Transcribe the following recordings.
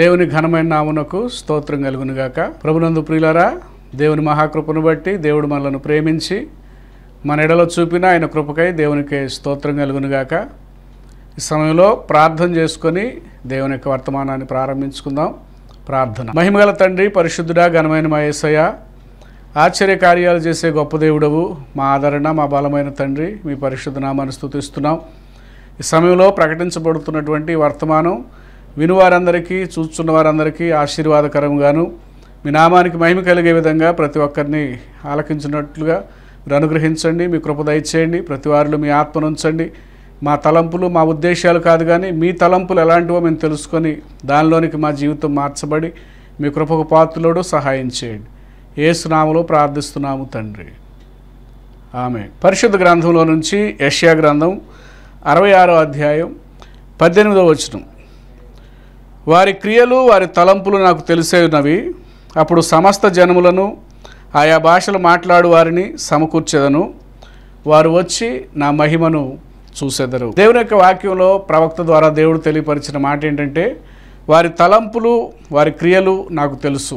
దేవుని ఘనమైన నామునకు స్తోత్రం కలుగునుగాక ప్రభునందు ప్రియులరా దేవుని మహాకృపను బట్టి దేవుడు మనలను ప్రేమించి మన ఎడలో చూపిన ఆయన కృపకై దేవునికి స్తోత్రం కలుగునుగాక ఈ సమయంలో ప్రార్థన చేసుకొని దేవుని యొక్క వర్తమానాన్ని ప్రారంభించుకుందాం ప్రార్థన మహిమగల తండ్రి పరిశుద్ధుడా ఘనమైన మా ఏసయ్య ఆశ్చర్య కార్యాలు చేసే గొప్ప దేవుడవు మా ఆదరణ మా బలమైన తండ్రి మీ పరిశుద్ధ నామాన్ని స్థుతిస్తున్నాం ఈ సమయంలో ప్రకటించబడుతున్నటువంటి వర్తమానం వినువారందరికీ చూస్తున్న వారందరికీ ఆశీర్వాదకరంగాను మీ నామానికి మహిమ కలిగే విధంగా ప్రతి ఒక్కరిని ఆలకించినట్లుగా మీరు అనుగ్రహించండి మీ కృప దయచేయండి ప్రతి వారిలో మీ ఆత్మను ఉంచండి మా తలంపులు మా ఉద్దేశాలు కాదు కానీ మీ తలంపులు ఎలాంటివో మేము తెలుసుకొని దానిలోనికి మా జీవితం మార్చబడి మీ కృపకు పాత్రలోడు సహాయం చేయండి ఏసునామలో ప్రార్థిస్తున్నాము తండ్రి ఆమె పరిశుద్ధ గ్రంథంలో నుంచి యష్యా గ్రంథం అరవై ఆరో అధ్యాయం పద్దెనిమిదో వచనం వారి క్రియలు వారి తలంపులు నాకు తెలిసేనవి అప్పుడు సమస్త జనములను ఆయా భాషలు మాట్లాడు వారిని సమకూర్చేదను వారు వచ్చి నా మహిమను చూసేదరు దేవుని యొక్క వాక్యంలో ప్రవక్త ద్వారా దేవుడు తెలియపరిచిన మాట ఏంటంటే వారి తలంపులు వారి క్రియలు నాకు తెలుసు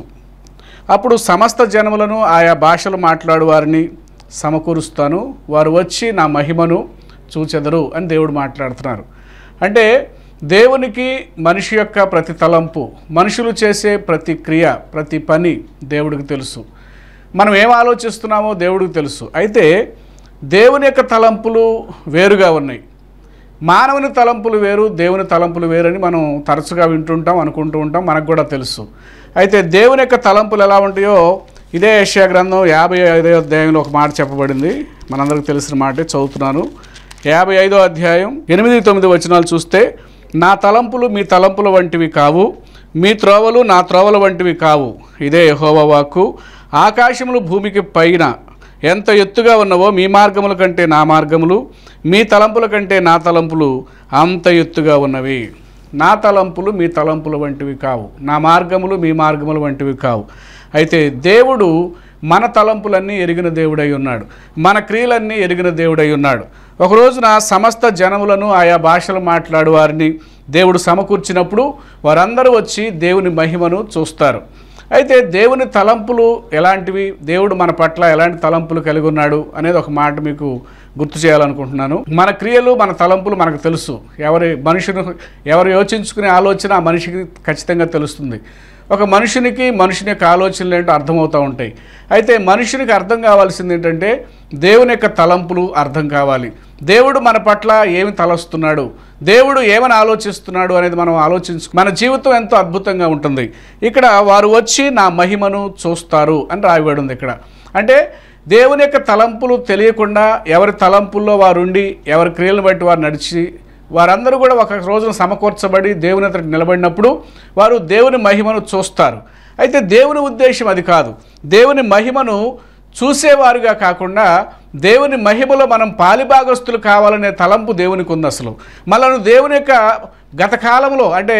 అప్పుడు సమస్త జనములను ఆయా భాషలు మాట్లాడు వారిని సమకూరుస్తాను వారు వచ్చి నా మహిమను చూచెదరు అని దేవుడు మాట్లాడుతున్నారు అంటే దేవునికి మనిషి యొక్క ప్రతి తలంపు మనుషులు చేసే ప్రతి క్రియ ప్రతి పని దేవుడికి తెలుసు మనం ఏం ఆలోచిస్తున్నామో దేవుడికి తెలుసు అయితే దేవుని యొక్క తలంపులు వేరుగా ఉన్నాయి మానవుని తలంపులు వేరు దేవుని తలంపులు వేరని మనం తరచుగా వింటుంటాం అనుకుంటూ ఉంటాం మనకు కూడా తెలుసు అయితే దేవుని యొక్క తలంపులు ఎలా ఉంటాయో ఇదే ఏషియా గ్రంథం యాభై ఐదో అధ్యాయంలో ఒక మాట చెప్పబడింది మనందరికి తెలిసిన మాటే చదువుతున్నాను యాభై ఐదో అధ్యాయం ఎనిమిది తొమ్మిది వచనాలు చూస్తే నా తలంపులు మీ తలంపుల వంటివి కావు మీ త్రోవలు నా త్రోవల వంటివి కావు ఇదే యహోవాకు ఆకాశములు భూమికి పైన ఎంత ఎత్తుగా ఉన్నవో మీ మార్గముల కంటే నా మార్గములు మీ తలంపుల కంటే నా తలంపులు అంత ఎత్తుగా ఉన్నవి నా తలంపులు మీ తలంపుల వంటివి కావు నా మార్గములు మీ మార్గముల వంటివి కావు అయితే దేవుడు మన తలంపులన్నీ ఎరిగిన దేవుడై ఉన్నాడు మన క్రియలన్నీ ఎరిగిన దేవుడై ఉన్నాడు ఒక రోజున సమస్త జనములను ఆయా భాషలు మాట్లాడు వారిని దేవుడు సమకూర్చినప్పుడు వారందరూ వచ్చి దేవుని మహిమను చూస్తారు అయితే దేవుని తలంపులు ఎలాంటివి దేవుడు మన పట్ల ఎలాంటి తలంపులు కలిగి ఉన్నాడు అనేది ఒక మాట మీకు గుర్తు చేయాలనుకుంటున్నాను మన క్రియలు మన తలంపులు మనకు తెలుసు ఎవరి మనుషులు ఎవరు యోచించుకునే ఆలోచన మనిషికి ఖచ్చితంగా తెలుస్తుంది ఒక మనుషునికి మనుషుని యొక్క ఆలోచనలు ఏంటో అర్థమవుతూ ఉంటాయి అయితే మనుషునికి అర్థం కావాల్సింది ఏంటంటే దేవుని యొక్క తలంపులు అర్థం కావాలి దేవుడు మన పట్ల ఏమి తలస్తున్నాడు దేవుడు ఏమని ఆలోచిస్తున్నాడు అనేది మనం ఆలోచించు మన జీవితం ఎంతో అద్భుతంగా ఉంటుంది ఇక్కడ వారు వచ్చి నా మహిమను చూస్తారు అని రాయబడి ఉంది ఇక్కడ అంటే దేవుని యొక్క తలంపులు తెలియకుండా ఎవరి తలంపుల్లో వారుండి ఎవరి క్రియలను బట్టి వారు నడిచి వారందరూ కూడా ఒక రోజున సమకూర్చబడి దేవుని అతడికి నిలబడినప్పుడు వారు దేవుని మహిమను చూస్తారు అయితే దేవుని ఉద్దేశం అది కాదు దేవుని మహిమను చూసేవారుగా కాకుండా దేవుని మహిమలో మనం పాలిభాగస్తులు కావాలనే తలంపు దేవునికి ఉంది అసలు మనను దేవుని యొక్క గత కాలంలో అంటే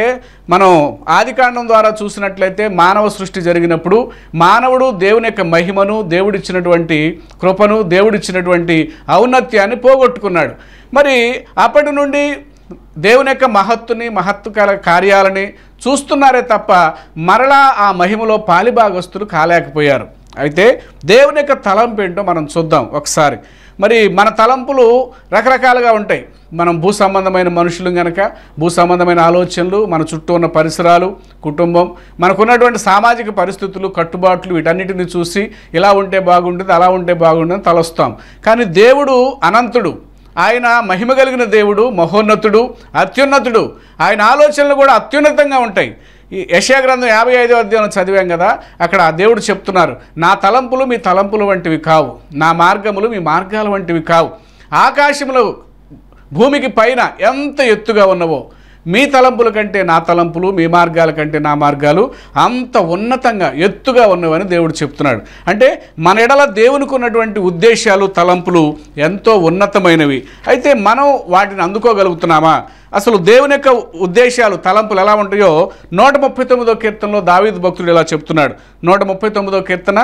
మనం ఆదికాండం ద్వారా చూసినట్లయితే మానవ సృష్టి జరిగినప్పుడు మానవుడు దేవుని యొక్క మహిమను దేవుడిచ్చినటువంటి కృపను దేవుడిచ్చినటువంటి ఔన్నత్యాన్ని పోగొట్టుకున్నాడు మరి అప్పటి నుండి దేవుని యొక్క మహత్తుని మహత్వ కార్యాలని చూస్తున్నారే తప్ప మరలా ఆ మహిమలో పాలిభాగస్తులు కాలేకపోయారు అయితే దేవుని యొక్క తలంపు ఏంటో మనం చూద్దాం ఒకసారి మరి మన తలంపులు రకరకాలుగా ఉంటాయి మనం భూ సంబంధమైన మనుషులు కనుక భూ సంబంధమైన ఆలోచనలు మన చుట్టూ ఉన్న పరిసరాలు కుటుంబం మనకున్నటువంటి సామాజిక పరిస్థితులు కట్టుబాట్లు వీటన్నిటిని చూసి ఇలా ఉంటే బాగుంటుంది అలా ఉంటే బాగుంటుంది తలస్తాం కానీ దేవుడు అనంతుడు ఆయన మహిమ కలిగిన దేవుడు మహోన్నతుడు అత్యున్నతుడు ఆయన ఆలోచనలు కూడా అత్యున్నతంగా ఉంటాయి ఈ గ్రంథం యాభై ఐదో అధ్యాయం చదివాం కదా అక్కడ ఆ దేవుడు చెప్తున్నారు నా తలంపులు మీ తలంపులు వంటివి కావు నా మార్గములు మీ మార్గాలు వంటివి కావు ఆకాశములు భూమికి పైన ఎంత ఎత్తుగా ఉన్నవో మీ తలంపుల కంటే నా తలంపులు మీ మార్గాల కంటే నా మార్గాలు అంత ఉన్నతంగా ఎత్తుగా ఉన్నవని దేవుడు చెప్తున్నాడు అంటే మన ఎడల దేవునికి ఉన్నటువంటి ఉద్దేశాలు తలంపులు ఎంతో ఉన్నతమైనవి అయితే మనం వాటిని అందుకోగలుగుతున్నామా అసలు దేవుని యొక్క ఉద్దేశాలు తలంపులు ఎలా ఉంటాయో నూట ముప్పై తొమ్మిదో కీర్తనలో దావీద్ భక్తుడు ఇలా చెప్తున్నాడు నూట ముప్పై తొమ్మిదో కీర్తన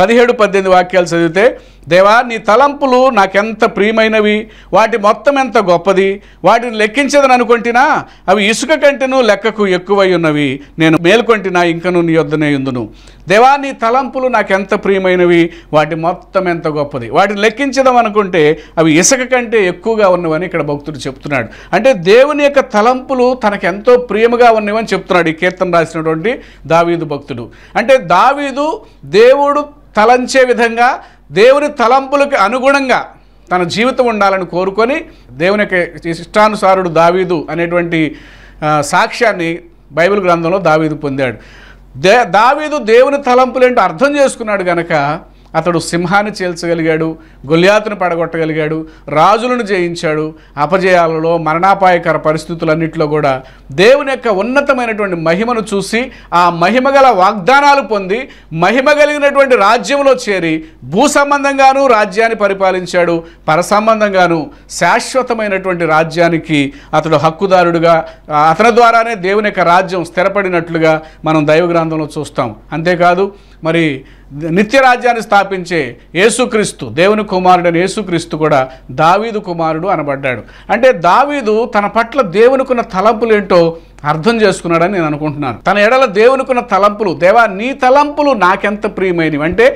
పదిహేడు పద్దెనిమిది వాక్యాలు చదివితే దేవా నీ తలంపులు నాకెంత ప్రియమైనవి వాటి మొత్తం ఎంత గొప్పది వాటిని లెక్కించదని అనుకుంటున్నా అవి ఇసుక కంటేనూ లెక్కకు ఎక్కువై ఉన్నవి నేను మేల్కొంటున్నా ఇంకను నీ యొద్దనే ఉందును దేవా నీ తలంపులు నాకెంత ప్రియమైనవి వాటి మొత్తం ఎంత గొప్పది వాటిని లెక్కించదాం అనుకుంటే అవి ఇసుక కంటే ఎక్కువగా ఉన్నవని ఇక్కడ భక్తుడు చెప్తున్నాడు అంటే దేవుని యొక్క తలంపులు తనకెంతో ప్రియముగా ఉన్నవని చెప్తున్నాడు ఈ కీర్తన రాసినటువంటి దావీదు భక్తుడు అంటే దావీదు దేవుడు తలంచే విధంగా దేవుని తలంపులకు అనుగుణంగా తన జీవితం ఉండాలని కోరుకొని దేవుని యొక్క ఇష్టానుసారుడు దావీదు అనేటువంటి సాక్ష్యాన్ని బైబిల్ గ్రంథంలో దావీదు పొందాడు దే దావీదు దేవుని తలంపులేంటో అర్థం చేసుకున్నాడు కనుక అతడు సింహాన్ని చేల్చగలిగాడు గొల్యాతును పడగొట్టగలిగాడు రాజులను జయించాడు అపజయాలలో మరణాపాయకర పరిస్థితులన్నింటిలో కూడా దేవుని యొక్క ఉన్నతమైనటువంటి మహిమను చూసి ఆ మహిమగల వాగ్దానాలు పొంది మహిమ కలిగినటువంటి రాజ్యంలో చేరి భూ సంబంధంగాను రాజ్యాన్ని పరిపాలించాడు పరసంబంధంగాను శాశ్వతమైనటువంటి రాజ్యానికి అతడు హక్కుదారుడుగా అతని ద్వారానే దేవుని యొక్క రాజ్యం స్థిరపడినట్లుగా మనం దైవ గ్రంథంలో చూస్తాం అంతేకాదు మరి నిత్యరాజ్యాన్ని స్థాపించే యేసుక్రీస్తు దేవుని కుమారుడైన యేసుక్రీస్తు కూడా దావీదు కుమారుడు అనబడ్డాడు అంటే దావీదు తన పట్ల దేవునికున్న ఏంటో అర్థం చేసుకున్నాడని నేను అనుకుంటున్నాను తన ఎడల దేవునికున్న తలంపులు దేవా నీ తలంపులు నాకెంత ప్రియమైనవి అంటే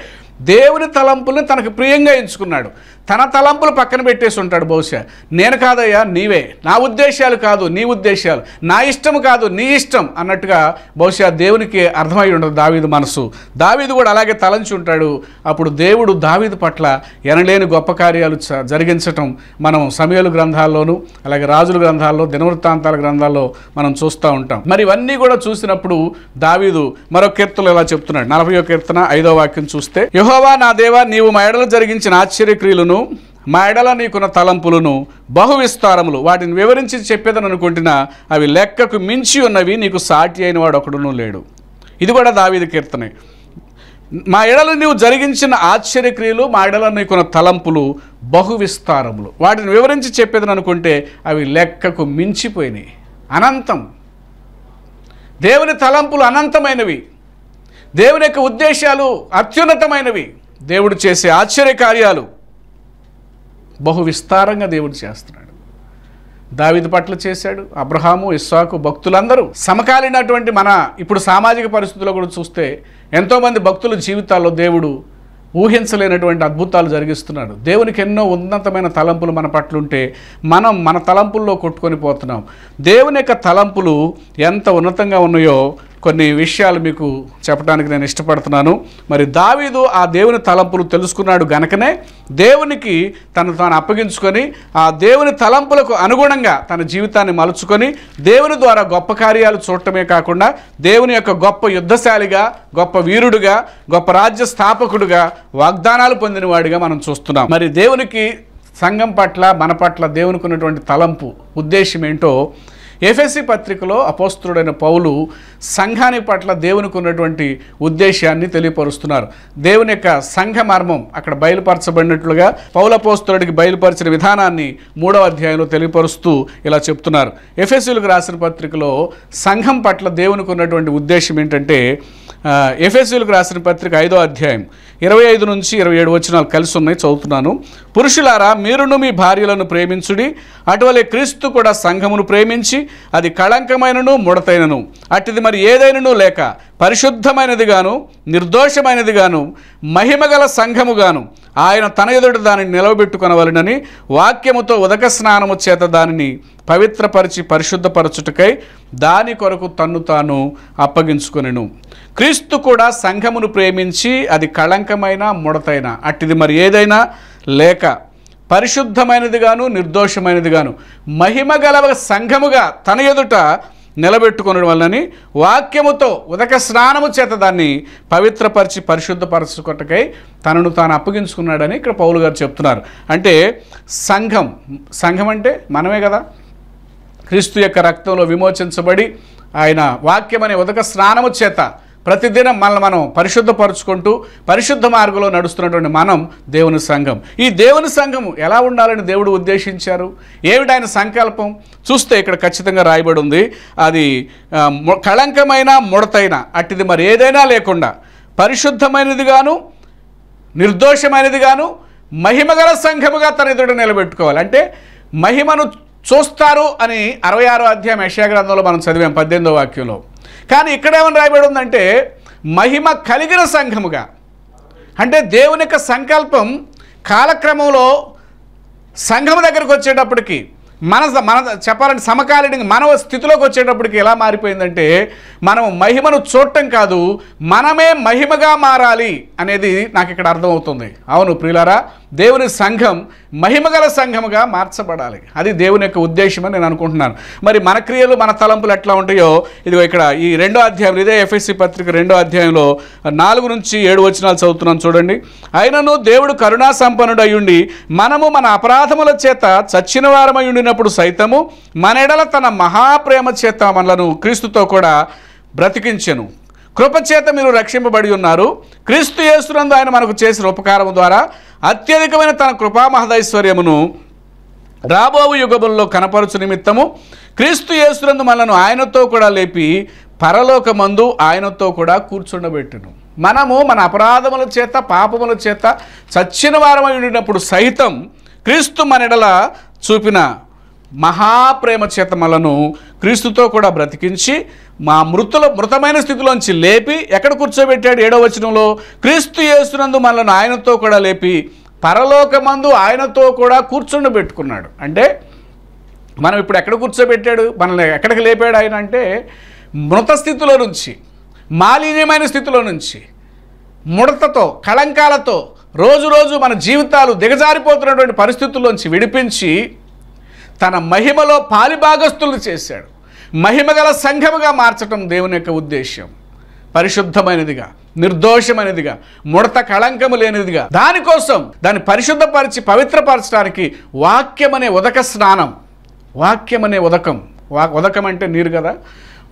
దేవుని తలంపుల్ని తనకు ప్రియంగా ఎంచుకున్నాడు తన తలంపులు పక్కన పెట్టేసి ఉంటాడు బహుశా నేను కాదయ్యా నీవే నా ఉద్దేశాలు కాదు నీ ఉద్దేశాలు నా ఇష్టం కాదు నీ ఇష్టం అన్నట్టుగా బహుశా దేవునికి అర్థమై ఉండదు దావీదు మనసు దావీదు కూడా అలాగే తలంచి ఉంటాడు అప్పుడు దేవుడు దావీదు పట్ల ఎనలేని గొప్ప కార్యాలు జరిగించటం మనం సమయాలు గ్రంథాల్లోనూ అలాగే రాజుల గ్రంథాల్లో దినవృత్తాంతాల గ్రంథాల్లో మనం చూస్తూ ఉంటాం మరి ఇవన్నీ కూడా చూసినప్పుడు దావీదు మరో కీర్తనలు ఎలా చెప్తున్నాడు నలభయో కీర్తన ఐదో వాక్యం చూస్తే యుహోవా నా దేవా నీవు మా ఎడలు జరిగించిన ఆశ్చర్యక్రియలను మా ఎడల నీకున్న తలంపులను బహువిస్తారములు వాటిని వివరించి చెప్పేదని అనుకుంటున్నా అవి లెక్కకు మించి ఉన్నవి నీకు సాటి అయిన వాడు ఒకడునూ లేడు ఇది కూడా దావీది కీర్తనే మా ఎడలు నీవు జరిగించిన ఆశ్చర్యక్రియలు మా ఎడల నీకున్న తలంపులు బహువిస్తారములు వాటిని వివరించి చెప్పేదని అనుకుంటే అవి లెక్కకు మించిపోయినాయి అనంతం దేవుని తలంపులు అనంతమైనవి దేవుని యొక్క ఉద్దేశాలు అత్యున్నతమైనవి దేవుడు చేసే ఆశ్చర్య కార్యాలు బహు విస్తారంగా దేవుడు చేస్తున్నాడు దావిది పట్ల చేశాడు అబ్రహాము ఇస్సాకు భక్తులందరూ సమకాలీనటువంటి మన ఇప్పుడు సామాజిక పరిస్థితుల్లో కూడా చూస్తే ఎంతోమంది భక్తుల జీవితాల్లో దేవుడు ఊహించలేనటువంటి అద్భుతాలు జరిగిస్తున్నాడు దేవునికి ఎన్నో ఉన్నతమైన తలంపులు మన పట్లుంటే మనం మన తలంపుల్లో కొట్టుకొని పోతున్నాం దేవుని యొక్క తలంపులు ఎంత ఉన్నతంగా ఉన్నాయో కొన్ని విషయాలు మీకు చెప్పడానికి నేను ఇష్టపడుతున్నాను మరి దావీదు ఆ దేవుని తలంపులు తెలుసుకున్నాడు గనకనే దేవునికి తను తాను అప్పగించుకొని ఆ దేవుని తలంపులకు అనుగుణంగా తన జీవితాన్ని మలుచుకొని దేవుని ద్వారా గొప్ప కార్యాలు చూడటమే కాకుండా దేవుని యొక్క గొప్ప యుద్ధశాలిగా గొప్ప వీరుడుగా గొప్ప రాజ్య స్థాపకుడుగా వాగ్దానాలు పొందినవాడిగా మనం చూస్తున్నాం మరి దేవునికి సంఘం పట్ల మన పట్ల దేవునికి ఉన్నటువంటి తలంపు ఉద్దేశం ఏంటో ఎఫ్ఎస్సి పత్రికలో అపోస్తుడైన పౌలు సంఘాని పట్ల దేవునికి ఉన్నటువంటి ఉద్దేశాన్ని తెలియపరుస్తున్నారు దేవుని యొక్క సంఘ మర్మం అక్కడ బయలుపరచబడినట్లుగా పౌలపోస్తుడికి బయలుపరిచిన విధానాన్ని మూడవ అధ్యాయంలో తెలియపరుస్తూ ఇలా చెప్తున్నారు ఎఫ్ఎస్యులకు రాసిన పత్రికలో సంఘం పట్ల దేవునికి ఉన్నటువంటి ఉద్దేశం ఏంటంటే ఎఫ్ఎస్యులకు రాసిన పత్రిక ఐదో అధ్యాయం ఇరవై ఐదు నుంచి ఇరవై ఏడు వచ్చినాలు కలిసి ఉన్నాయి చదువుతున్నాను పురుషులారా మీరును మీ భార్యలను ప్రేమించుడి అటువలే క్రీస్తు కూడా సంఘమును ప్రేమించి అది కళంకమైనను ముడతైనను అట్టిది మరి ఏదైనను లేక పరిశుద్ధమైనదిగాను నిర్దోషమైనదిగాను మహిమగల సంఘముగాను ఆయన తన ఎదుట దానిని నిలవబెట్టుకొనవలనని వాక్యముతో ఉదక స్నానము చేత దానిని పవిత్రపరిచి పరిశుద్ధపరచుటకై దాని కొరకు తన్ను తాను అప్పగించుకునిను క్రీస్తు కూడా సంఘమును ప్రేమించి అది కళంకమైన ముడతైన అట్టిది మరి ఏదైనా లేక పరిశుద్ధమైనది గాను నిర్దోషమైనది గాను మహిమ గలవ సంఘముగా తన ఎదుట నిలబెట్టుకుని వల్లని వాక్యముతో ఉదక స్నానము చేత దాన్ని పవిత్రపరిచి పరిశుద్ధపరచుకొట్టకై తనను తాను అప్పగించుకున్నాడని ఇక్కడ పౌలు గారు చెప్తున్నారు అంటే సంఘం సంఘం అంటే మనమే కదా క్రీస్తు యొక్క రక్తంలో విమోచించబడి ఆయన వాక్యమనే ఉదక స్నానము చేత ప్రతిదినం మనల్ని మనం పరిశుద్ధపరుచుకుంటూ పరిశుద్ధ మార్గంలో నడుస్తున్నటువంటి మనం దేవుని సంఘం ఈ దేవుని సంఘం ఎలా ఉండాలని దేవుడు ఉద్దేశించారు ఏమిటి ఆయన సంకల్పం చూస్తే ఇక్కడ ఖచ్చితంగా రాయబడి ఉంది అది కళంకమైన ముడతైన అట్టిది మరి ఏదైనా లేకుండా పరిశుద్ధమైనది నిర్దోషమైనది గాను మహిమగల సంఘముగా తన ఎదుట నిలబెట్టుకోవాలి అంటే మహిమను చూస్తారు అని అరవై ఆరో అధ్యాయం యశాగ్రంథంలో మనం చదివాం పద్దెనిమిదో వాక్యంలో కానీ ఇక్కడ ఏమని రాయబడి ఉందంటే మహిమ కలిగిన సంఘముగా అంటే దేవుని యొక్క సంకల్పం కాలక్రమంలో సంఘము దగ్గరకు వచ్చేటప్పటికి మన మన చెప్పాలంటే సమకాలీన మనవ స్థితిలోకి వచ్చేటప్పటికి ఎలా మారిపోయిందంటే మనం మహిమను చూడటం కాదు మనమే మహిమగా మారాలి అనేది నాకు ఇక్కడ అర్థమవుతుంది అవును ప్రియులారా దేవుని సంఘం మహిమగల సంఘముగా మార్చబడాలి అది దేవుని యొక్క ఉద్దేశం అని నేను అనుకుంటున్నాను మరి మన క్రియలు మన తలంపులు ఎట్లా ఉంటాయో ఇదిగో ఇక్కడ ఈ రెండో అధ్యాయం ఇదే ఎఫ్ఎస్సి పత్రిక రెండో అధ్యాయంలో నాలుగు నుంచి ఏడు వచనాలు చదువుతున్నాను చూడండి అయినను దేవుడు కరుణా సంపన్నుడు అయ్యుండి మనము మన అపరాధముల చేత చచ్చిన వారమై చనిపోయినప్పుడు సైతము మన ఎడల తన మహాప్రేమ చేత మనలను క్రీస్తుతో కూడా బ్రతికించెను కృపచేత మీరు రక్షింపబడి ఉన్నారు క్రీస్తు యేసునందు ఆయన మనకు చేసిన ఉపకారం ద్వారా అత్యధికమైన తన మహదైశ్వర్యమును రాబోవు యుగముల్లో కనపరచు నిమిత్తము క్రీస్తు యేసునందు మనను ఆయనతో కూడా లేపి పరలోకమందు ఆయనతో కూడా కూర్చుండబెట్టును మనము మన అపరాధముల చేత పాపముల చేత చచ్చిన వారమై ఉండినప్పుడు సైతం క్రీస్తు మనెడల చూపిన మహాప్రేమ చేతమలను క్రీస్తుతో కూడా బ్రతికించి మా మృతుల మృతమైన స్థితిలోంచి లేపి ఎక్కడ కూర్చోబెట్టాడు ఏడో వచనంలో క్రీస్తు చేస్తున్నందు మనల్ని ఆయనతో కూడా లేపి పరలోకమందు ఆయనతో కూడా పెట్టుకున్నాడు అంటే మనం ఇప్పుడు ఎక్కడ కూర్చోబెట్టాడు మనల్ని ఎక్కడికి లేపాడు ఆయన అంటే మృత స్థితిలో నుంచి మాలిన్యమైన స్థితిలో నుంచి ముడతతో కళంకాలతో రోజు రోజు మన జీవితాలు దిగజారిపోతున్నటువంటి పరిస్థితుల్లోంచి విడిపించి తన మహిమలో పాలిభాగస్తులు చేశాడు మహిమగల సంఘముగా మార్చటం దేవుని యొక్క ఉద్దేశ్యం పరిశుద్ధమైనదిగా నిర్దోషమైనదిగా ముడత కళంకము లేనిదిగా దానికోసం దాన్ని పరిశుద్ధపరిచి పవిత్రపరచడానికి వాక్యమనే ఉదక స్నానం వాక్యమనే ఉదకం వా ఉదకం అంటే నీరు కదా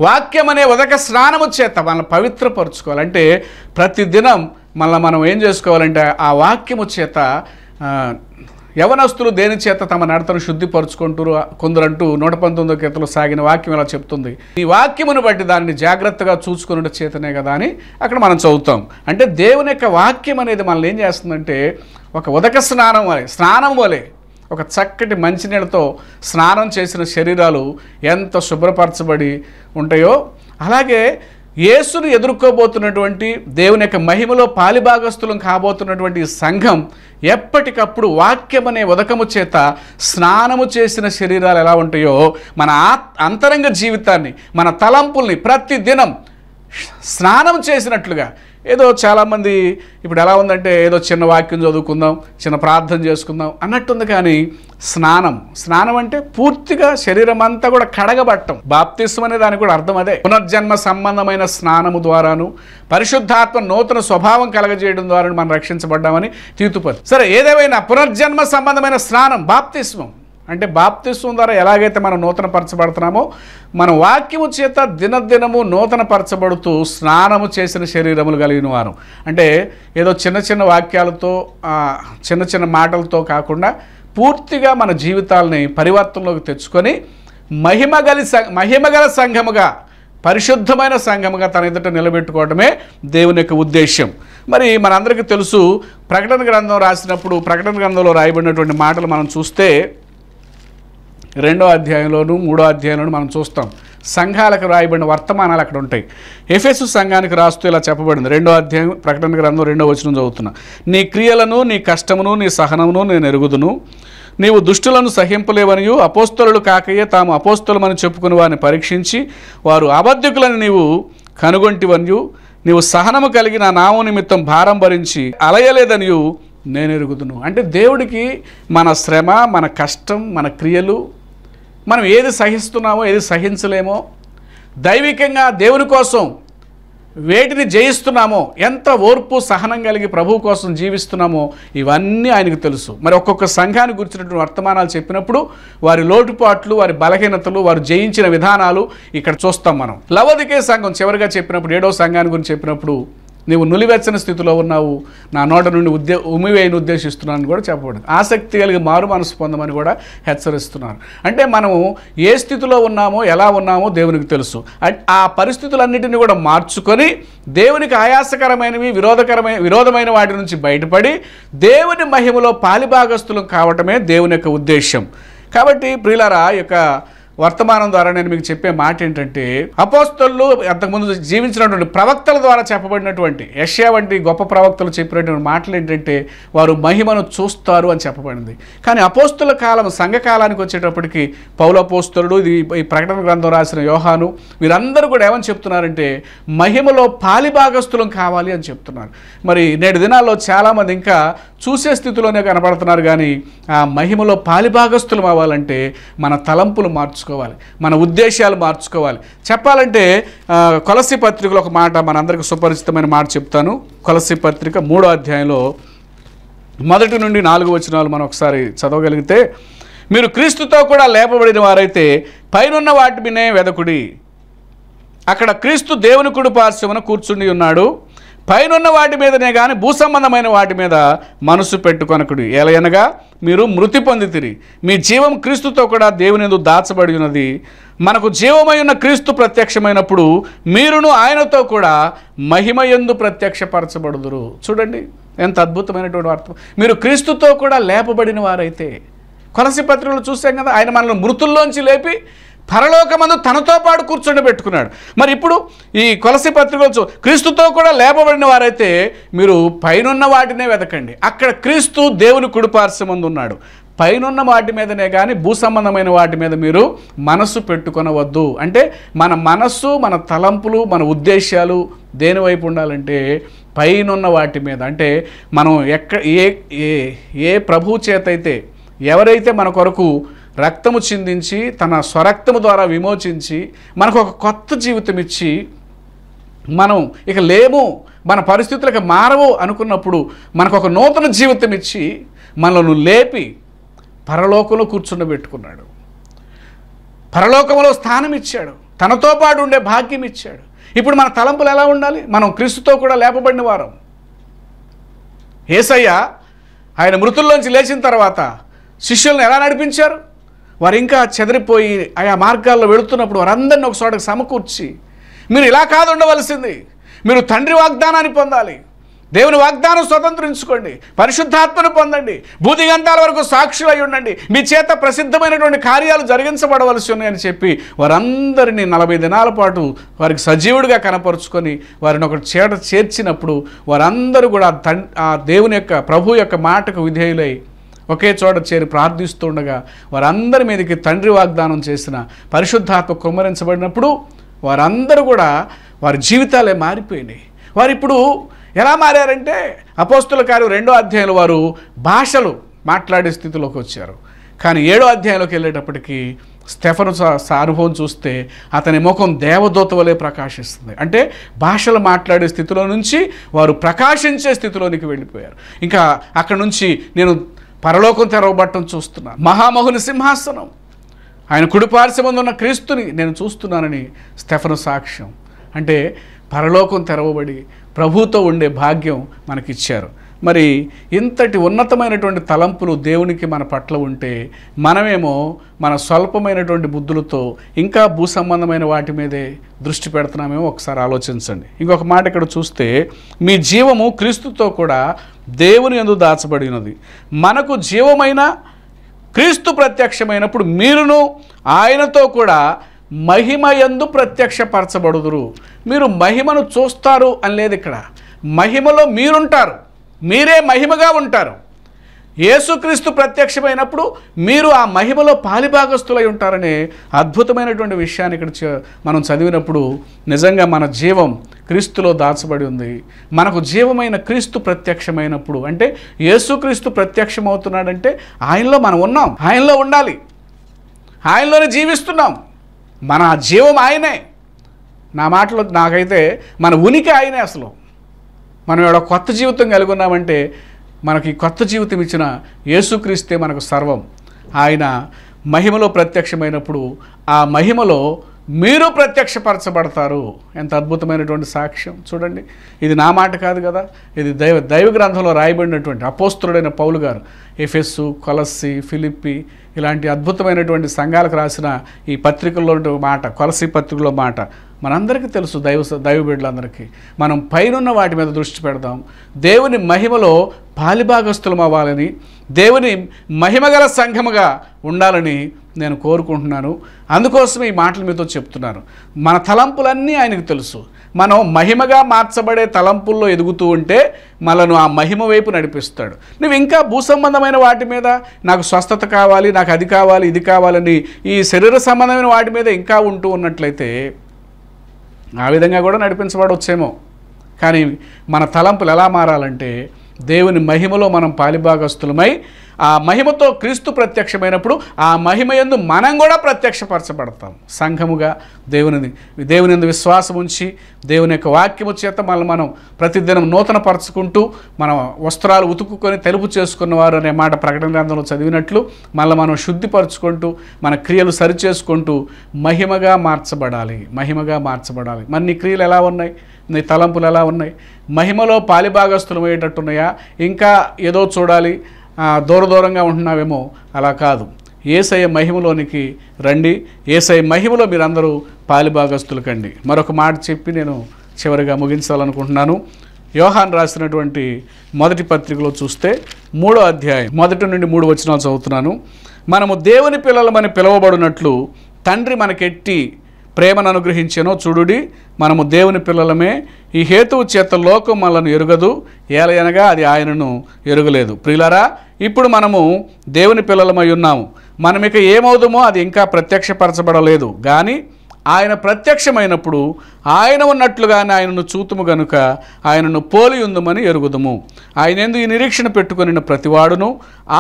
వాక్యమనే ఉదక స్నానము చేత మనల్ని పవిత్రపరచుకోవాలంటే ప్రతిదినం మళ్ళీ మనం ఏం చేసుకోవాలంటే ఆ వాక్యము చేత యవనస్తులు దేని చేత తమ నడతను శుద్ధిపరుచుకుంటూ కొందరంటూ నూట పంతొమ్మిదో కీర్తలు సాగిన వాక్యం ఇలా చెప్తుంది ఈ వాక్యమును బట్టి దాన్ని జాగ్రత్తగా చూసుకున్న చేతనే కదా అని అక్కడ మనం చదువుతాం అంటే దేవుని యొక్క వాక్యం అనేది మనల్ని ఏం చేస్తుందంటే ఒక ఉదక స్నానం వలె స్నానం వలె ఒక చక్కటి మంచినీళ్ళతో స్నానం చేసిన శరీరాలు ఎంత శుభ్రపరచబడి ఉంటాయో అలాగే యేసును ఎదుర్కోబోతున్నటువంటి దేవుని యొక్క మహిమలో పాలిభాగస్థులం కాబోతున్నటువంటి సంఘం ఎప్పటికప్పుడు వాక్యం అనే ఉదకము చేత స్నానము చేసిన శరీరాలు ఎలా ఉంటాయో మన అంతరంగ జీవితాన్ని మన తలంపుల్ని ప్రతిదినం స్నానం చేసినట్లుగా ఏదో చాలామంది ఇప్పుడు ఎలా ఉందంటే ఏదో చిన్న వాక్యం చదువుకుందాం చిన్న ప్రార్థన చేసుకుందాం అన్నట్టుంది కానీ స్నానం స్నానం అంటే పూర్తిగా శరీరం అంతా కూడా కడగబట్టం బాప్తిస్వం అనే దానికి కూడా అర్థం అదే పునర్జన్మ సంబంధమైన స్నానము ద్వారాను పరిశుద్ధాత్మ నూతన స్వభావం కలగజేయడం ద్వారా మనం రక్షించబడ్డామని తీతుపతి సరే ఏదేమైనా పునర్జన్మ సంబంధమైన స్నానం బాప్తిస్వం అంటే బాప్తిస్వం ద్వారా ఎలాగైతే మనం నూతన పరచబడుతున్నామో మన వాక్యము చేత దినదినము నూతన పరచబడుతూ స్నానము చేసిన శరీరములు కలిగిన వారు అంటే ఏదో చిన్న చిన్న వాక్యాలతో చిన్న చిన్న మాటలతో కాకుండా పూర్తిగా మన జీవితాలని పరివర్తనలోకి తెచ్చుకొని మహిమగలి మహిమగల సంఘముగా పరిశుద్ధమైన సంఘముగా తన ఎదుట నిలబెట్టుకోవడమే దేవుని యొక్క ఉద్దేశ్యం మరి మనందరికీ తెలుసు ప్రకటన గ్రంథం రాసినప్పుడు ప్రకటన గ్రంథంలో రాయబడినటువంటి మాటలు మనం చూస్తే రెండో అధ్యాయంలోను మూడో అధ్యాయంలోను మనం చూస్తాం సంఘాలకు రాయబడిన వర్తమానాలు అక్కడ ఉంటాయి ఎఫెసు సంఘానికి రాస్తూ ఇలా చెప్పబడింది రెండో అధ్యాయం ప్రకటన గ్రంథం రెండో వచనం చదువుతున్నా నీ క్రియలను నీ కష్టమును నీ సహనమును నేను ఎరుగుదును నీవు దుష్టులను సహింపలేవనియు అపోస్తలు కాకయే తాము అపోస్తలమని చెప్పుకుని వారిని పరీక్షించి వారు అబద్ధికులను నీవు కనుగొంటివనియు నీవు సహనము కలిగి నా నామం నిమిత్తం భారం భరించి అలయలేదనియు నేను ఎరుగుదును అంటే దేవుడికి మన శ్రమ మన కష్టం మన క్రియలు మనం ఏది సహిస్తున్నామో ఏది సహించలేమో దైవికంగా దేవుని కోసం వేటిని జయిస్తున్నామో ఎంత ఓర్పు సహనం కలిగి ప్రభువు కోసం జీవిస్తున్నామో ఇవన్నీ ఆయనకు తెలుసు మరి ఒక్కొక్క సంఘాన్ని గురించినటువంటి వర్తమానాలు చెప్పినప్పుడు వారి లోటుపాట్లు వారి బలహీనతలు వారు జయించిన విధానాలు ఇక్కడ చూస్తాం మనం లవదికే సంఘం చివరిగా చెప్పినప్పుడు ఏడో సంఘాన్ని గురించి చెప్పినప్పుడు నువ్వు నులివెచ్చని స్థితిలో ఉన్నావు నా నోట నుండి ఉద్దే ఉమివేయని ఉద్దేశిస్తున్నానని కూడా చెప్పబడింది ఆసక్తి కలిగి మారు మనసు పొందమని కూడా హెచ్చరిస్తున్నారు అంటే మనము ఏ స్థితిలో ఉన్నామో ఎలా ఉన్నామో దేవునికి తెలుసు ఆ పరిస్థితులన్నిటిని కూడా మార్చుకొని దేవునికి ఆయాసకరమైనవి విరోధకరమైన విరోధమైన వాటి నుంచి బయటపడి దేవుని మహిమలో పాలిభాగస్తులు కావటమే దేవుని యొక్క ఉద్దేశం కాబట్టి ప్రియులరా యొక్క వర్తమానం ద్వారా నేను మీకు చెప్పే మాట ఏంటంటే అపోస్తలు అంతకుముందు జీవించినటువంటి ప్రవక్తల ద్వారా చెప్పబడినటువంటి యష్యా వంటి గొప్ప ప్రవక్తలు చెప్పినటువంటి మాటలు ఏంటంటే వారు మహిమను చూస్తారు అని చెప్పబడింది కానీ అపోస్తుల కాలం సంఘకాలానికి వచ్చేటప్పటికి పౌలపోస్తులుడు ఇది ఈ ప్రకటన గ్రంథం రాసిన యోహాను వీరందరూ కూడా ఏమని చెప్తున్నారంటే మహిమలో పాలిభాగస్థులం కావాలి అని చెప్తున్నారు మరి నేటి దినాల్లో చాలామంది ఇంకా చూసే స్థితిలోనే కనబడుతున్నారు కానీ ఆ మహిమలో పాలిభాగస్థులం అవ్వాలంటే మన తలంపులు మార్చు మార్చుకోవాలి మన ఉద్దేశాలు మార్చుకోవాలి చెప్పాలంటే కొలసి పత్రికలు ఒక మాట మనందరికీ సుపరిచితమైన మాట చెప్తాను కొలసి పత్రిక మూడో అధ్యాయంలో మొదటి నుండి నాలుగు వచనాలు మనం ఒకసారి చదవగలిగితే మీరు క్రీస్తుతో కూడా లేపబడిన వారైతే పైనున్న మీనే వెదకుడి అక్కడ క్రీస్తు దేవుని కుడి పార్శ్వమున కూర్చుండి ఉన్నాడు పైనున్న వాటి మీదనే కానీ భూ సంబంధమైన వాటి మీద మనసు పెట్టుకొనకుడు ఎలయనగా మీరు మృతి పొందితిరి మీ జీవం క్రీస్తుతో కూడా దేవుని దాచబడి ఉన్నది మనకు జీవమై ఉన్న క్రీస్తు ప్రత్యక్షమైనప్పుడు మీరును ఆయనతో కూడా మహిమ ఎందు ప్రత్యక్షపరచబడుదురు చూడండి ఎంత అద్భుతమైనటువంటి వార్త మీరు క్రీస్తుతో కూడా లేపబడిన వారైతే కొలసి పత్రికలు చూసాం కదా ఆయన మనల్ని మృతుల్లోంచి లేపి పరలోకమందు తనతో పాటు కూర్చొని పెట్టుకున్నాడు మరి ఇప్పుడు ఈ కొలసి పత్రికలు క్రీస్తుతో కూడా లేపబడిన వారైతే మీరు పైనున్న వాటినే వెతకండి అక్కడ క్రీస్తు దేవుని కుడిపార్శ్వమందు ఉన్నాడు పైనున్న వాటి మీదనే కానీ భూ సంబంధమైన వాటి మీద మీరు మనస్సు పెట్టుకొనవద్దు అంటే మన మనస్సు మన తలంపులు మన ఉద్దేశాలు దేని వైపు ఉండాలంటే పైనున్న వాటి మీద అంటే మనం ఎక్క ఏ ఏ ప్రభు చేతైతే ఎవరైతే మన కొరకు రక్తము చిందించి తన స్వరక్తము ద్వారా విమోచించి మనకు ఒక కొత్త జీవితం ఇచ్చి మనం ఇక లేము మన పరిస్థితులకు మారవు అనుకున్నప్పుడు మనకు ఒక నూతన జీవితం ఇచ్చి మనల్ని లేపి పరలోకంలో కూర్చుండబెట్టుకున్నాడు పరలోకంలో స్థానం ఇచ్చాడు తనతో పాటు ఉండే భాగ్యం ఇచ్చాడు ఇప్పుడు మన తలంపులు ఎలా ఉండాలి మనం క్రీస్తుతో కూడా లేపబడిన వారం ఏసయ్య ఆయన మృతుల్లోంచి లేచిన తర్వాత శిష్యులను ఎలా నడిపించారు వారు ఇంకా చెదిరిపోయి ఆయా మార్గాల్లో వెళుతున్నప్పుడు వారందరినీ ఒక చోటకు సమకూర్చి మీరు ఇలా కాదు ఉండవలసింది మీరు తండ్రి వాగ్దానాన్ని పొందాలి దేవుని వాగ్దానం స్వతంత్రించుకోండి పరిశుద్ధాత్మను పొందండి భూదిగంతాల వరకు సాక్షులు అయి ఉండండి మీ చేత ప్రసిద్ధమైనటువంటి కార్యాలు జరిగించబడవలసి ఉన్నాయని చెప్పి వారందరినీ నలభై దినాల పాటు వారికి సజీవుడిగా కనపరుచుకొని వారిని ఒక చేట చేర్చినప్పుడు వారందరూ కూడా ఆ దేవుని యొక్క ప్రభు యొక్క మాటకు విధేయులై ఒకే చోట చేరి ప్రార్థిస్తుండగా వారందరి మీదకి తండ్రి వాగ్దానం చేసిన పరిశుద్ధాత్మ కుమ్మరించబడినప్పుడు వారందరూ కూడా వారి జీవితాలే మారిపోయినాయి వారు ఇప్పుడు ఎలా మారారంటే అపోస్తుల కార్యం రెండో అధ్యాయులు వారు భాషలు మాట్లాడే స్థితిలోకి వచ్చారు కానీ ఏడో అధ్యాయంలోకి వెళ్ళేటప్పటికీ స్టెఫను అనుభవం చూస్తే అతని ముఖం దేవదూత వలె ప్రకాశిస్తుంది అంటే భాషలు మాట్లాడే స్థితిలో నుంచి వారు ప్రకాశించే స్థితిలోనికి వెళ్ళిపోయారు ఇంకా అక్కడ నుంచి నేను పరలోకం తెరవబట్టం చూస్తున్నాను మహామహుని సింహాసనం ఆయన కుడిపార్శ్వమందు ఉన్న క్రీస్తుని నేను చూస్తున్నానని స్టెఫను సాక్ష్యం అంటే పరలోకం తెరవబడి ప్రభుతో ఉండే భాగ్యం మనకిచ్చారు మరి ఇంతటి ఉన్నతమైనటువంటి తలంపులు దేవునికి మన పట్ల ఉంటే మనమేమో మన స్వల్పమైనటువంటి బుద్ధులతో ఇంకా భూ సంబంధమైన వాటి మీదే దృష్టి పెడుతున్నామేమో ఒకసారి ఆలోచించండి ఇంకొక మాట ఇక్కడ చూస్తే మీ జీవము క్రీస్తుతో కూడా దేవుని ఎందు దాచబడినది మనకు జీవమైన క్రీస్తు ప్రత్యక్షమైనప్పుడు మీరును ఆయనతో కూడా మహిమ ఎందు ప్రత్యక్షపరచబడుదురు మీరు మహిమను చూస్తారు అని లేదు ఇక్కడ మహిమలో మీరుంటారు మీరే మహిమగా ఉంటారు యేసుక్రీస్తు ప్రత్యక్షమైనప్పుడు మీరు ఆ మహిమలో పాలిభాగస్తులై ఉంటారనే అద్భుతమైనటువంటి విషయాన్ని ఇక్కడ మనం చదివినప్పుడు నిజంగా మన జీవం క్రీస్తులో దాచబడి ఉంది మనకు జీవమైన క్రీస్తు ప్రత్యక్షమైనప్పుడు అంటే యేసుక్రీస్తు ప్రత్యక్షమవుతున్నాడంటే ఆయనలో మనం ఉన్నాం ఆయనలో ఉండాలి ఆయనలోనే జీవిస్తున్నాం మన జీవం ఆయనే నా మాటలో నాకైతే మన ఉనికి ఆయనే అసలు మనం ఇక్కడ కొత్త జీవితం కలిగి ఉన్నామంటే మనకి కొత్త జీవితం ఇచ్చిన యేసుక్రీస్తే మనకు సర్వం ఆయన మహిమలో ప్రత్యక్షమైనప్పుడు ఆ మహిమలో మీరు ప్రత్యక్షపరచబడతారు ఎంత అద్భుతమైనటువంటి సాక్ష్యం చూడండి ఇది నా మాట కాదు కదా ఇది దైవ దైవ గ్రంథంలో రాయబడినటువంటి అపోస్తుడైన పౌలు గారు ఎఫెస్సు కొలసి ఫిలిప్పి ఇలాంటి అద్భుతమైనటువంటి సంఘాలకు రాసిన ఈ పత్రికల్లో మాట కొలసి పత్రికలో మాట మనందరికీ తెలుసు దైవ దైవ బిడ్డలందరికీ మనం పైనున్న వాటి మీద దృష్టి పెడదాం దేవుని మహిమలో పాలిభాగస్తులం అవ్వాలని దేవుని మహిమగల సంఘముగా ఉండాలని నేను కోరుకుంటున్నాను అందుకోసం ఈ మాటలు మీతో చెప్తున్నాను మన తలంపులన్నీ ఆయనకు తెలుసు మనం మహిమగా మార్చబడే తలంపుల్లో ఎదుగుతూ ఉంటే మనను ఆ మహిమ వైపు నడిపిస్తాడు నువ్వు ఇంకా భూసంబంధమైన వాటి మీద నాకు స్వస్థత కావాలి నాకు అది కావాలి ఇది కావాలని ఈ శరీర సంబంధమైన వాటి మీద ఇంకా ఉంటూ ఉన్నట్లయితే ఆ విధంగా కూడా నడిపించబడవచ్చేమో కానీ మన తలంపులు ఎలా మారాలంటే దేవుని మహిమలో మనం పాలిభాగస్తులమై ఆ మహిమతో క్రీస్తు ప్రత్యక్షమైనప్పుడు ఆ మహిమయందు మనం కూడా ప్రత్యక్షపరచబడతాం సంఘముగా దేవుని దేవుని ఎందు విశ్వాసం ఉంచి దేవుని యొక్క వాక్యము చేత మనల్ని మనం ప్రతిదినం నూతన పరచుకుంటూ మనం వస్త్రాలు ఉతుక్కుని తెలుపు చేసుకున్నవారు అనే మాట ప్రకటన గ్రంథంలో చదివినట్లు మళ్ళీ మనం శుద్ధిపరచుకుంటూ మన క్రియలు సరిచేసుకుంటూ మహిమగా మార్చబడాలి మహిమగా మార్చబడాలి మరి నీ క్రియలు ఎలా ఉన్నాయి నీ తలంపులు ఎలా ఉన్నాయి మహిమలో పాలిభాగస్తులమయ్యేటట్టున్నాయా ఇంకా ఏదో చూడాలి దూర దూరంగా ఉంటున్నావేమో అలా కాదు ఏసఐ మహిమలోనికి రండి ఏసఐ మహిమలో మీరందరూ పాలిభాగస్తులు కండి మరొక మాట చెప్పి నేను చివరిగా ముగించాలనుకుంటున్నాను యోహాన్ రాసినటువంటి మొదటి పత్రికలో చూస్తే మూడో అధ్యాయం మొదటి నుండి మూడు వచ్చిన చదువుతున్నాను మనము దేవుని పిల్లలమని పిలువబడినట్లు తండ్రి మనకెట్టి ప్రేమను అనుగ్రహించెనో చూడుడి మనము దేవుని పిల్లలమే ఈ హేతువు చేత లోకం మనల్ని ఎరుగదు ఏలయనగా అది ఆయనను ఎరుగలేదు ప్రియులరా ఇప్పుడు మనము దేవుని పిల్లలమై ఉన్నాము మనం ఇక అది ఇంకా ప్రత్యక్షపరచబడలేదు కానీ ఆయన ప్రత్యక్షమైనప్పుడు ఆయన ఉన్నట్లుగానే ఆయనను చూతుము గనుక ఆయనను పోలి ఉందమని ఎరుగుదము ఆయనందు ఈ నిరీక్షణ పెట్టుకుని ప్రతివాడును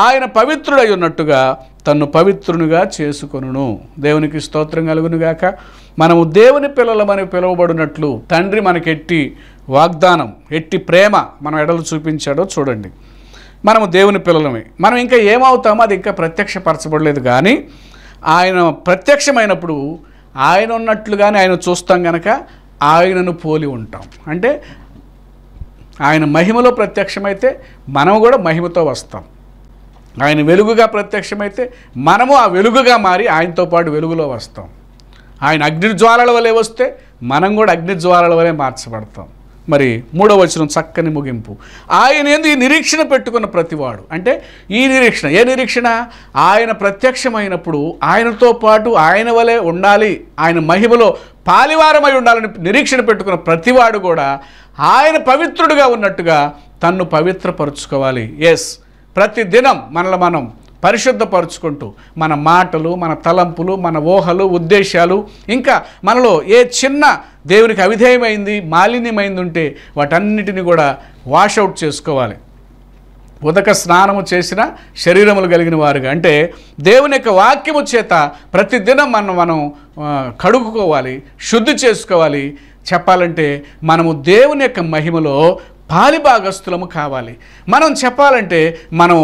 ఆయన పవిత్రుడై ఉన్నట్టుగా తన్ను పవిత్రునిగా చేసుకొనును దేవునికి స్తోత్రం కలుగునుగాక మనము దేవుని పిల్లలమని పిలువబడినట్లు తండ్రి మనకి ఎట్టి వాగ్దానం ఎట్టి ప్రేమ మనం ఎడలు చూపించాడో చూడండి మనము దేవుని పిల్లలమే మనం ఇంకా ఏమవుతామో అది ఇంకా ప్రత్యక్షపరచబడలేదు కానీ ఆయన ప్రత్యక్షమైనప్పుడు ఆయన ఉన్నట్లుగానే ఆయన చూస్తాం కనుక ఆయనను పోలి ఉంటాం అంటే ఆయన మహిమలో ప్రత్యక్షమైతే మనం కూడా మహిమతో వస్తాం ఆయన వెలుగుగా ప్రత్యక్షమైతే మనము ఆ వెలుగుగా మారి ఆయనతో పాటు వెలుగులో వస్తాం ఆయన అగ్నిజ్వాలల వలె వస్తే మనం కూడా అగ్నిజ్వాలల వలె మార్చబడతాం మరి మూడవ వచనం చక్కని ముగింపు ఆయన ఏంది ఈ నిరీక్షణ పెట్టుకున్న ప్రతివాడు అంటే ఈ నిరీక్షణ ఏ నిరీక్షణ ఆయన ప్రత్యక్షమైనప్పుడు ఆయనతో పాటు ఆయన వలె ఉండాలి ఆయన మహిమలో పాలివారమై ఉండాలని నిరీక్షణ పెట్టుకున్న ప్రతివాడు కూడా ఆయన పవిత్రుడుగా ఉన్నట్టుగా తన్ను పవిత్రపరుచుకోవాలి ఎస్ ప్రతిదినం మనల్ని మనం పరిశుద్ధపరుచుకుంటూ మన మాటలు మన తలంపులు మన ఊహలు ఉద్దేశాలు ఇంకా మనలో ఏ చిన్న దేవునికి అవిధేయమైంది మాలిన్యమైంది ఉంటే వాటన్నిటిని కూడా వాషౌట్ చేసుకోవాలి ఉదక స్నానము చేసిన శరీరములు కలిగిన వారుగా అంటే దేవుని యొక్క వాక్యము చేత ప్రతిదినం మనం మనం కడుక్కోవాలి శుద్ధి చేసుకోవాలి చెప్పాలంటే మనము దేవుని యొక్క మహిమలో పాలి భాగస్థులము కావాలి మనం చెప్పాలంటే మనం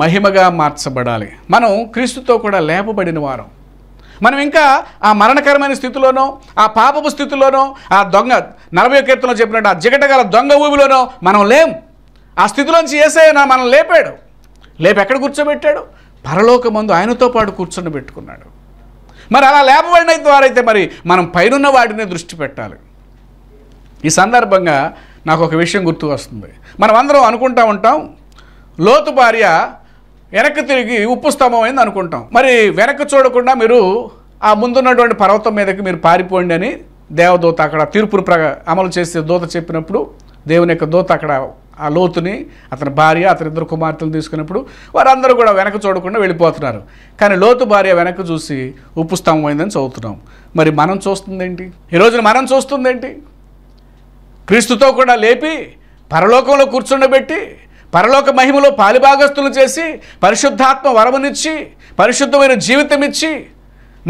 మహిమగా మార్చబడాలి మనం క్రీస్తుతో కూడా లేపబడిన వారం మనం ఇంకా ఆ మరణకరమైన స్థితిలోనో ఆ పాపపు స్థితిలోనో ఆ దొంగ నలభై కీర్తనలో చెప్పినట్టు ఆ జిగటగల దొంగ ఊబిలోనో మనం లేం ఆ స్థితిలోంచి ఏసైనా మనం లేపాడు లేపి ఎక్కడ కూర్చోబెట్టాడు మందు ఆయనతో పాటు కూర్చొని పెట్టుకున్నాడు మరి అలా లేపబడిన ద్వారా అయితే మరి మనం పైనున్న వాటిని దృష్టి పెట్టాలి ఈ సందర్భంగా నాకు ఒక విషయం గుర్తు వస్తుంది మనం అందరం అనుకుంటా ఉంటాం లోతు భార్య వెనక్కి తిరిగి ఉప్పు స్తంభం అయింది అనుకుంటాం మరి వెనక్కి చూడకుండా మీరు ఆ ముందున్నటువంటి పర్వతం మీదకి మీరు పారిపోండి అని దేవదూత అక్కడ తీర్పును అమలు చేసే దూత చెప్పినప్పుడు దేవుని యొక్క దూత అక్కడ ఆ లోతుని అతని భార్య అతని ఇద్దరు కుమార్తెలు తీసుకున్నప్పుడు వారందరూ కూడా వెనక చూడకుండా వెళ్ళిపోతున్నారు కానీ లోతు భార్య వెనక చూసి ఉప్పు స్తంభం అయిందని చదువుతున్నాం మరి మనం చూస్తుందేంటి ఈరోజు మనం చూస్తుందేంటి క్రీస్తుతో కూడా లేపి పరలోకంలో కూర్చుండబెట్టి పరలోక మహిమలో పాలిభాగస్తులు చేసి పరిశుద్ధాత్మ వరమునిచ్చి పరిశుద్ధమైన జీవితం ఇచ్చి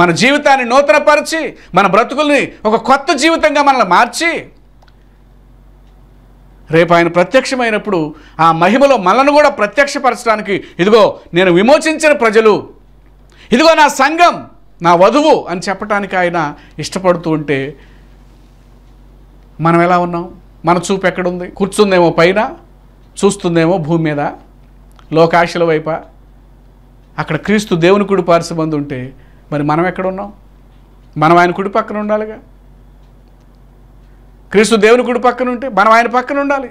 మన జీవితాన్ని నూతనపరిచి మన బ్రతుకుల్ని ఒక కొత్త జీవితంగా మనల్ని మార్చి రేపు ఆయన ప్రత్యక్షమైనప్పుడు ఆ మహిమలో మనల్ని కూడా ప్రత్యక్షపరచడానికి ఇదిగో నేను విమోచించిన ప్రజలు ఇదిగో నా సంఘం నా వధువు అని చెప్పడానికి ఆయన ఇష్టపడుతూ ఉంటే మనం ఎలా ఉన్నాం మన చూపు ఎక్కడుంది కూర్చుందేమో పైన చూస్తుందేమో భూమి మీద లోకాశల వైప అక్కడ క్రీస్తు దేవుని కుడి పార్శ్వబంధు ఉంటే మరి మనం ఎక్కడున్నాం మనం ఆయన కుడి పక్కన ఉండాలిగా క్రీస్తు దేవుని కుడి పక్కన ఉంటే మనం ఆయన పక్కన ఉండాలి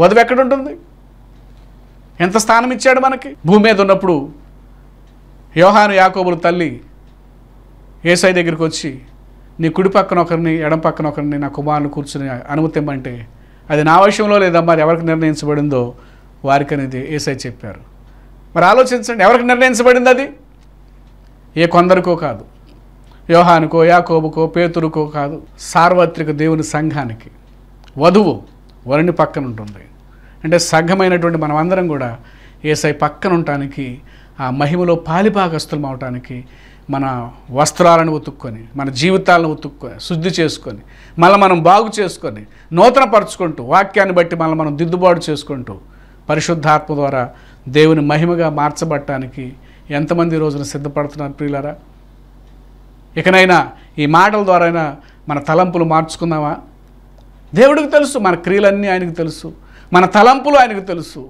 వధువు ఎక్కడుంటుంది ఎంత స్థానం ఇచ్చాడు మనకి భూమి మీద ఉన్నప్పుడు యోహాను యాకోబులు తల్లి ఏసై దగ్గరికి వచ్చి నీ కుడి పక్కన ఒకరిని ఎడం పక్కన ఒకరిని నా కుమారులు కూర్చుని అనుమతిమ్మంటే అది నా విషయంలో మరి ఎవరికి నిర్ణయించబడిందో వారికి అనేది ఏసై చెప్పారు మరి ఆలోచించండి ఎవరికి నిర్ణయించబడింది అది ఏ కొందరికో కాదు యోహానుకో యాకోబుకో పేతురుకో కాదు సార్వత్రిక దేవుని సంఘానికి వధువు వరుని పక్కన ఉంటుంది అంటే సంఘమైనటువంటి మనమందరం కూడా ఏసై పక్కన ఉండటానికి ఆ మహిమలో పాలిపాకస్తులం అవటానికి మన వస్త్రాలను ఉతుక్కొని మన జీవితాలను ఉతుక్కొని శుద్ధి చేసుకొని మళ్ళీ మనం బాగు చేసుకొని నూతనపరుచుకుంటూ వాక్యాన్ని బట్టి మళ్ళీ మనం దిద్దుబాటు చేసుకుంటూ పరిశుద్ధాత్మ ద్వారా దేవుని మహిమగా మార్చబట్టడానికి ఎంతమంది రోజున సిద్ధపడుతున్నారు ప్రియులరా ఇకనైనా ఈ మాటల ద్వారా మన తలంపులు మార్చుకుందామా దేవుడికి తెలుసు మన క్రియలన్నీ ఆయనకు తెలుసు మన తలంపులు ఆయనకు తెలుసు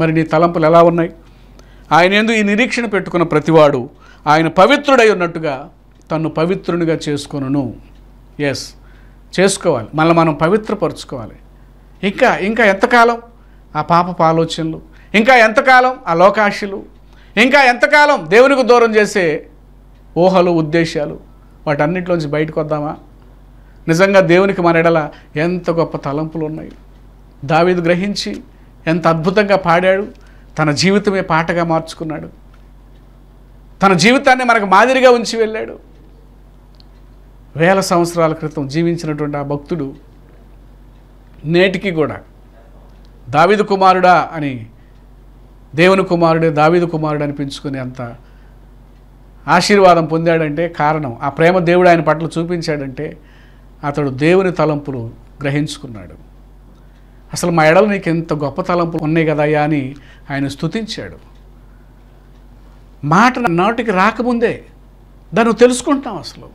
మరి నీ తలంపులు ఎలా ఉన్నాయి ఆయన ఎందు ఈ నిరీక్షణ పెట్టుకున్న ప్రతివాడు ఆయన పవిత్రుడై ఉన్నట్టుగా తను పవిత్రునిగా చేసుకును ఎస్ చేసుకోవాలి మళ్ళీ మనం పవిత్రపరుచుకోవాలి ఇంకా ఇంకా ఎంతకాలం ఆ పాప ఆలోచనలు ఇంకా ఎంతకాలం ఆ లోకాశలు ఇంకా ఎంతకాలం దేవునికి దూరం చేసే ఊహలు ఉద్దేశాలు వాటన్నిటిలోంచి బయటకు వద్దామా నిజంగా దేవునికి మన ఎడల ఎంత గొప్ప తలంపులు ఉన్నాయి దావీదు గ్రహించి ఎంత అద్భుతంగా పాడాడు తన జీవితమే పాటగా మార్చుకున్నాడు తన జీవితాన్ని మనకు మాదిరిగా ఉంచి వెళ్ళాడు వేల సంవత్సరాల క్రితం జీవించినటువంటి ఆ భక్తుడు నేటికి కూడా దావిదు కుమారుడా అని దేవుని కుమారుడే దావిదు కుమారుడు అనిపించుకుని అంత ఆశీర్వాదం పొందాడంటే కారణం ఆ ప్రేమ దేవుడు ఆయన పట్ల చూపించాడంటే అతడు దేవుని తలంపులు గ్రహించుకున్నాడు అసలు మా ఎడలు నీకు ఎంత గొప్ప తలంపులు ఉన్నాయి కదయ్యా అని ఆయన స్థుతించాడు మాట నాటికి రాకముందే దాన్ని తెలుసుకుంటాం అసలు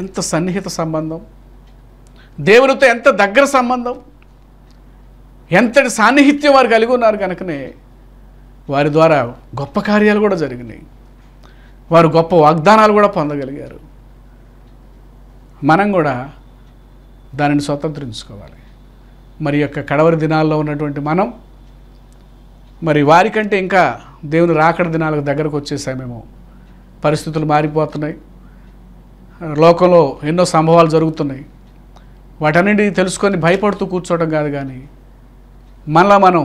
ఎంత సన్నిహిత సంబంధం దేవునితో ఎంత దగ్గర సంబంధం ఎంతటి సాన్నిహిత్యం వారు కలిగి ఉన్నారు కనుకనే వారి ద్వారా గొప్ప కార్యాలు కూడా జరిగినాయి వారు గొప్ప వాగ్దానాలు కూడా పొందగలిగారు మనం కూడా దానిని స్వతంత్రించుకోవాలి మరి యొక్క కడవరి దినాల్లో ఉన్నటువంటి మనం మరి వారికంటే ఇంకా దేవుని రాకడ దినాలకు దగ్గరకు వచ్చేసామేమో పరిస్థితులు మారిపోతున్నాయి లోకంలో ఎన్నో సంభవాలు జరుగుతున్నాయి వాటన్నింటి తెలుసుకొని భయపడుతూ కూర్చోవడం కాదు కానీ మళ్ళా మనం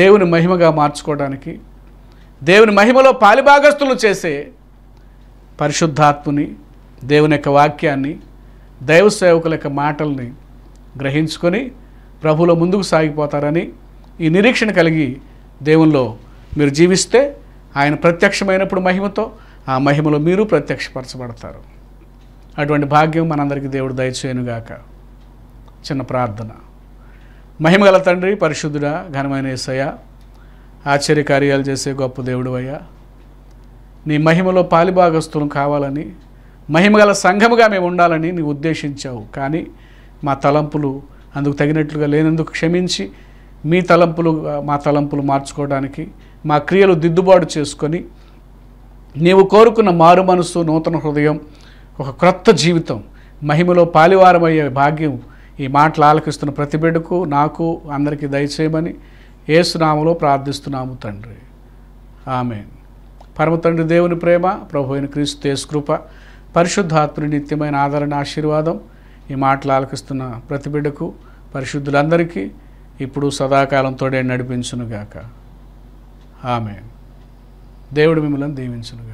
దేవుని మహిమగా మార్చుకోవడానికి దేవుని మహిమలో పాలిభాగస్తులు చేసే పరిశుద్ధాత్ముని దేవుని యొక్క వాక్యాన్ని దైవ సేవకుల యొక్క మాటల్ని గ్రహించుకొని ప్రభులో ముందుకు సాగిపోతారని ఈ నిరీక్షణ కలిగి దేవునిలో మీరు జీవిస్తే ఆయన ప్రత్యక్షమైనప్పుడు మహిమతో ఆ మహిమలో మీరు ప్రత్యక్షపరచబడతారు అటువంటి భాగ్యం మనందరికీ దేవుడు దయచేయనుగాక చిన్న ప్రార్థన మహిమగల తండ్రి పరిశుద్ధుడ ఘనమైన ఏసయ ఆశ్చర్య కార్యాలు చేసే గొప్ప దేవుడు అయ్యా నీ మహిమలో పాలిభాగస్తులు కావాలని మహిమగల సంఘముగా మేము ఉండాలని నీవు ఉద్దేశించావు కానీ మా తలంపులు అందుకు తగినట్లుగా లేనందుకు క్షమించి మీ తలంపులు మా తలంపులు మార్చుకోవడానికి మా క్రియలు దిద్దుబాటు చేసుకొని నీవు కోరుకున్న మారు మనసు నూతన హృదయం ఒక క్రొత్త జీవితం మహిమలో పాలివారమయ్యే భాగ్యం ఈ మాటలు ఆలకిస్తున్న ప్రతిబెడుకు నాకు అందరికీ దయచేయమని ఏసునామలో ప్రార్థిస్తున్నాము తండ్రి ఆమె పరమ తండ్రి దేవుని ప్రేమ ప్రభు అయిన క్రీస్తు యేసుకృప పరిశుద్ధాత్ముని నిత్యమైన ఆదరణ ఆశీర్వాదం ఈ మాటలు ఆలకిస్తున్న ప్రతిబిడ్డకు పరిశుద్ధులందరికీ ఇప్పుడు సదాకాలంతోడే నడిపించునుగాక ఆమె దేవుడు మిమ్మల్ని దీవించునుగా